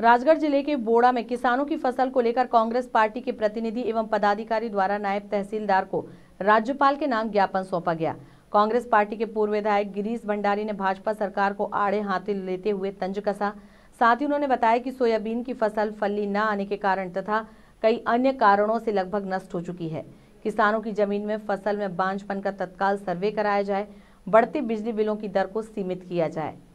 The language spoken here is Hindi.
राजगढ़ जिले के बोड़ा में किसानों की फसल को लेकर कांग्रेस पार्टी के प्रतिनिधि एवं पदाधिकारी द्वारा नायब तहसीलदार को राज्यपाल के नाम ज्ञापन सौंपा गया कांग्रेस पार्टी के पूर्व विधायक गिरीश भंडारी ने भाजपा सरकार को आड़े हाथे लेते हुए तंज कसा साथ ही उन्होंने बताया कि सोयाबीन की फसल फली न आने के कारण तथा कई अन्य कारणों से लगभग नष्ट हो चुकी है किसानों की जमीन में फसल में बांझपन का तत्काल सर्वे कराया जाए बढ़ते बिजली बिलों की दर को सीमित किया जाए